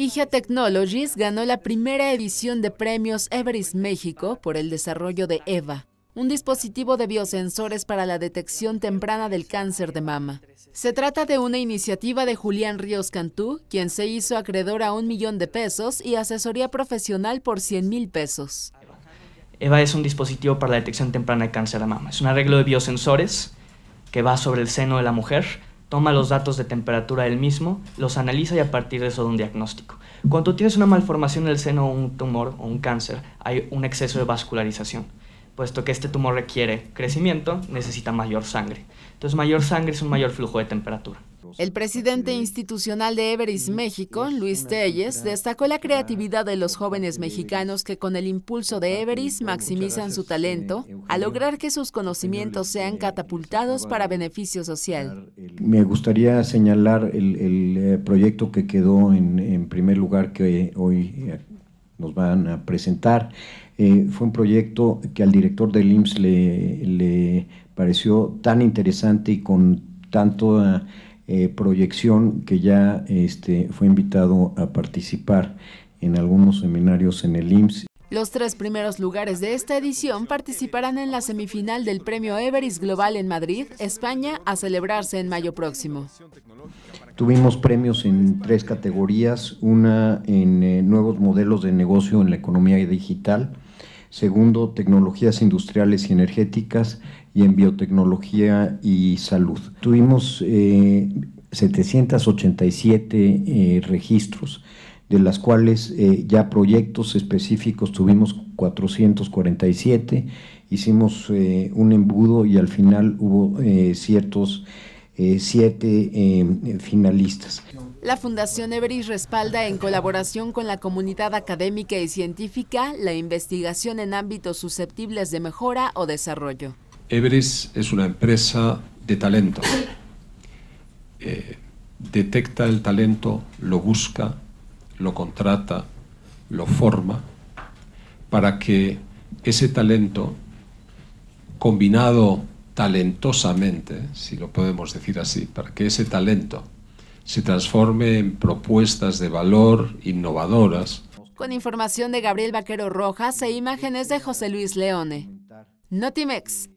IGEA Technologies ganó la primera edición de premios Everest México por el desarrollo de EVA, un dispositivo de biosensores para la detección temprana del cáncer de mama. Se trata de una iniciativa de Julián Ríos Cantú, quien se hizo acreedor a un millón de pesos y asesoría profesional por 100 mil pesos. EVA es un dispositivo para la detección temprana del cáncer de mama. Es un arreglo de biosensores que va sobre el seno de la mujer toma los datos de temperatura del mismo, los analiza y a partir de eso da un diagnóstico. Cuando tienes una malformación en el seno o un tumor o un cáncer, hay un exceso de vascularización. Puesto que este tumor requiere crecimiento, necesita mayor sangre. Entonces mayor sangre es un mayor flujo de temperatura. El presidente institucional de Everis México, Luis Telles, destacó la creatividad de los jóvenes mexicanos que con el impulso de Everis maximizan su talento eh, a lograr que sus conocimientos sean catapultados para beneficio social. Me gustaría señalar el, eh, proyecto que quedó en, primer lugar que hoy eh, nos van a presentar. fue un proyecto que al director del IMSS le, le pareció tan interesante y con tanto... Eh, proyección que ya este, fue invitado a participar en algunos seminarios en el IMSS. Los tres primeros lugares de esta edición participarán en la semifinal del Premio Everest Global en Madrid, España, a celebrarse en mayo próximo. Tuvimos premios en tres categorías, una en eh, nuevos modelos de negocio en la economía digital, Segundo, tecnologías industriales y energéticas y en biotecnología y salud. Tuvimos eh, 787 eh, registros, de las cuales eh, ya proyectos específicos tuvimos 447, hicimos eh, un embudo y al final hubo eh, ciertos siete finalistas. La Fundación Everis respalda en colaboración con la comunidad académica y científica la investigación en ámbitos susceptibles de mejora o desarrollo. Everis es una empresa de talento. Eh, detecta el talento, lo busca, lo contrata, lo forma, para que ese talento, combinado talentosamente, si lo podemos decir así, para que ese talento se transforme en propuestas de valor innovadoras. Con información de Gabriel Vaquero Rojas e imágenes de José Luis Leone. Notimex,